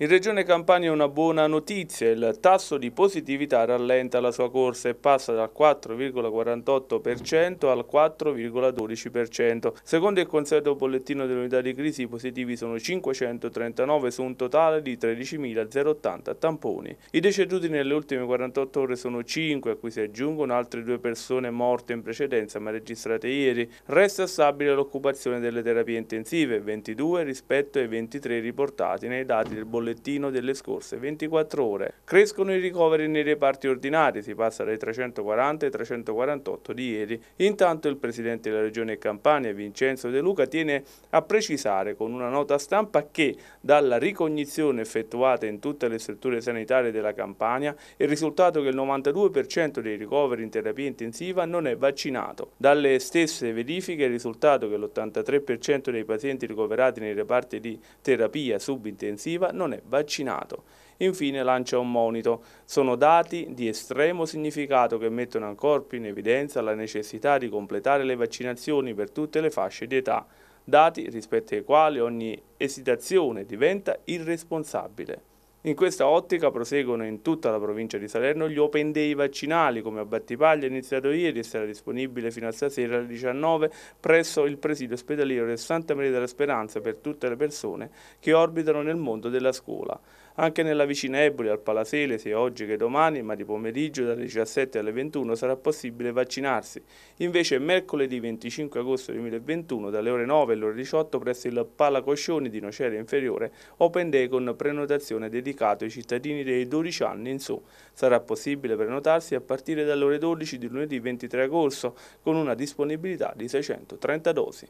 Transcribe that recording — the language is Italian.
In Regione Campania una buona notizia, il tasso di positività rallenta la sua corsa e passa dal 4,48% al 4,12%. Secondo il consueto bollettino dell'unità di crisi i positivi sono 539 su un totale di 13.080 tamponi. I deceduti nelle ultime 48 ore sono 5, a cui si aggiungono altre due persone morte in precedenza ma registrate ieri. Resta stabile l'occupazione delle terapie intensive, 22 rispetto ai 23 riportati nei dati del bollettino bollettino delle scorse 24 ore. Crescono i ricoveri nei reparti ordinari, si passa dai 340 ai 348 di ieri. Intanto il presidente della regione Campania, Vincenzo De Luca, tiene a precisare con una nota stampa che dalla ricognizione effettuata in tutte le strutture sanitarie della Campania è risultato che il 92% dei ricoveri in terapia intensiva non è vaccinato. Dalle stesse verifiche è risultato che l'83% dei pazienti ricoverati nei reparti di terapia subintensiva non è vaccinato. Infine lancia un monito. Sono dati di estremo significato che mettono ancora più in evidenza la necessità di completare le vaccinazioni per tutte le fasce di età, dati rispetto ai quali ogni esitazione diventa irresponsabile. In questa ottica proseguono in tutta la provincia di Salerno gli open day vaccinali, come a Battipaglia iniziato ieri e sarà disponibile fino a stasera alle 19 presso il presidio ospedaliero del Santa Maria della Speranza per tutte le persone che orbitano nel mondo della scuola. Anche nella vicina Eboli al Palasele, sia oggi che domani, ma di pomeriggio dalle 17 alle 21 sarà possibile vaccinarsi. Invece mercoledì 25 agosto 2021 dalle ore 9 alle ore 18 presso il Palacoscioni di Nocera Inferiore, open day con prenotazione dedicata dedicato ai cittadini dei 12 anni in su. Sarà possibile prenotarsi a partire dalle ore 12 di lunedì 23 agosto con una disponibilità di 630 dosi.